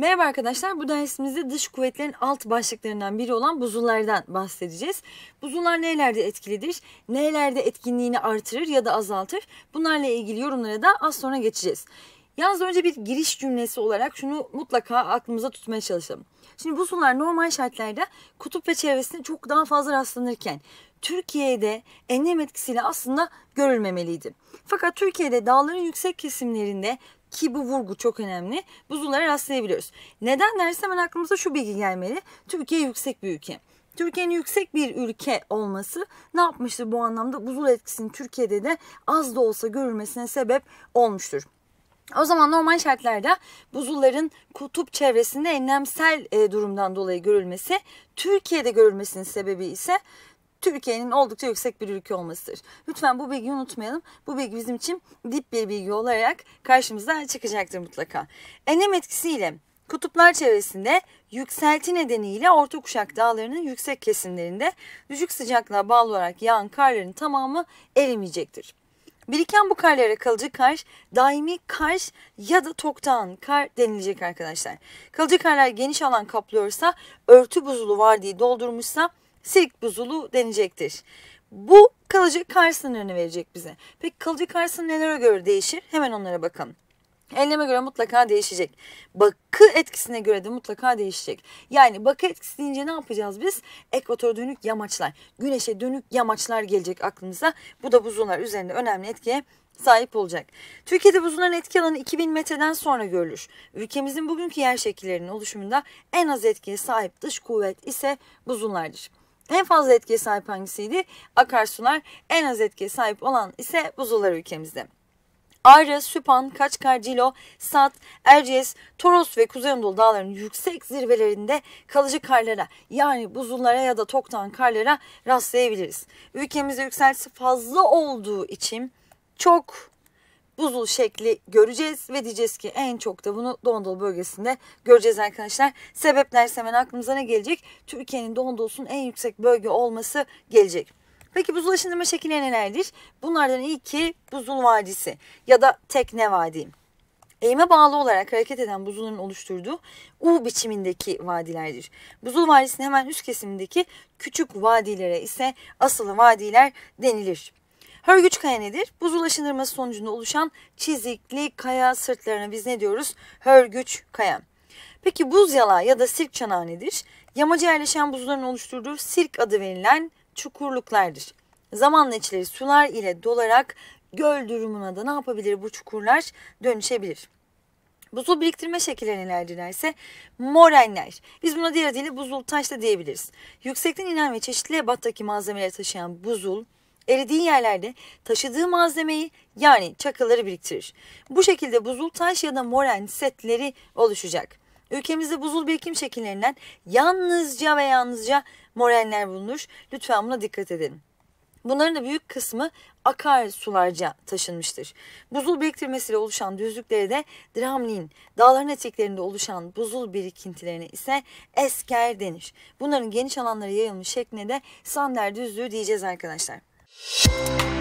Merhaba arkadaşlar, bu dersimizde dış kuvvetlerin alt başlıklarından biri olan buzullardan bahsedeceğiz. Buzullar nelerde etkilidir, nelerde etkinliğini artırır ya da azaltır? Bunlarla ilgili yorumlara da az sonra geçeceğiz. Yalnız önce bir giriş cümlesi olarak şunu mutlaka aklımıza tutmaya çalışalım. Şimdi bu sular normal şartlarda kutup ve çevresinde çok daha fazla rastlanırken Türkiye'de enlem etkisiyle aslında görülmemeliydi. Fakat Türkiye'de dağların yüksek kesimlerinde ki bu vurgu çok önemli. Buzullara rastlayabiliyoruz. Neden derse hemen aklımıza şu bilgi gelmeli. Türkiye yüksek bir ülke. Türkiye'nin yüksek bir ülke olması ne yapmıştır bu anlamda? Buzul etkisinin Türkiye'de de az da olsa görülmesine sebep olmuştur. O zaman normal şartlarda buzulların kutup çevresinde enlemsel e, durumdan dolayı görülmesi, Türkiye'de görülmesinin sebebi ise Türkiye'nin oldukça yüksek bir ülke olmasıdır. Lütfen bu bilgiyi unutmayalım. Bu bilgi bizim için dip bir bilgi olarak karşımıza çıkacaktır mutlaka. Enlem etkisiyle Kutuplar çevresinde yükselti nedeniyle orta kuşak dağlarının yüksek kesimlerinde düşük sıcaklığa bağlı olarak yağan karların tamamı erimeyecektir. Biriken bu karlara kalıcı kar, daimi kar ya da toktan kar denilecek arkadaşlar. Kalıcı karlar geniş alan kaplıyorsa, örtü buzulu var diye doldurmuşsa silik buzulu denilecektir. Bu kalıcı kar sınırını verecek bize. Peki kalıcı kar sınırı nelere göre değişir? Hemen onlara bakalım. Enleme göre mutlaka değişecek. Bakı etkisine göre de mutlaka değişecek. Yani bakı etkisi deyince ne yapacağız biz? Ekvatora dönük yamaçlar, güneşe dönük yamaçlar gelecek aklınıza. Bu da buzullar üzerinde önemli etkiye sahip olacak. Türkiye'de buzulların etki alanı 2000 metreden sonra görülür. Ülkemizin bugünkü yer şekillerinin oluşumunda en az etkiye sahip dış kuvvet ise buzullardır. En fazla etkiye sahip hangisiydi? Akarsular. En az etkiye sahip olan ise buzullar ülkemizde. Ağrı, Süpan, Kaçkar, Cilo, Sat, Erciyes, Toros ve Kuzey Anadolu dağlarının yüksek zirvelerinde kalıcı karlara yani buzullara ya da toktan karlara rastlayabiliriz. Ülkemizde yükseltisi fazla olduğu için çok buzul şekli göreceğiz ve diyeceğiz ki en çok da bunu Doğu bölgesinde göreceğiz arkadaşlar. Sebepler hemen aklımıza ne gelecek? Türkiye'nin Doğu en yüksek bölge olması gelecek. Peki buzul aşındırma şekilleri nelerdir? Bunlardan ilki buzul vadisi ya da tekne vadi. Eğime bağlı olarak hareket eden buzulların oluşturduğu U biçimindeki vadilerdir. Buzul vadisinin hemen üst kesimindeki küçük vadilere ise asıl vadiler denilir. Hörgüç kaya nedir? Buzul aşındırması sonucunda oluşan çizikli kaya sırtlarına biz ne diyoruz? Hörgüç kaya. Peki buz yala ya da sirk çanağı nedir? Yamaca yerleşen buzların oluşturduğu sirk adı verilen çukurluklardır. Zamanla içleri sular ile dolarak göl durumuna da ne yapabilir bu çukurlar dönüşebilir. Buzul biriktirme şekilleri nelerdirlerse morenler. Biz buna diğer adıyla buzul taş da diyebiliriz. Yüksekten inen ve çeşitli ebattaki malzemeleri taşıyan buzul eridiği yerlerde taşıdığı malzemeyi yani çakıları biriktirir. Bu şekilde buzul taş ya da moren setleri oluşacak. Ülkemizde buzul birikim şekillerinden yalnızca ve yalnızca morenler bulunur. Lütfen buna dikkat edin. Bunların da büyük kısmı akarsularca taşınmıştır. Buzul biriktirmesiyle oluşan düzlükleri de dramlin, dağların eteklerinde oluşan buzul birikintilerine ise esker denir. Bunların geniş alanlara yayılmış şekline de sander düzlüğü diyeceğiz arkadaşlar. Müzik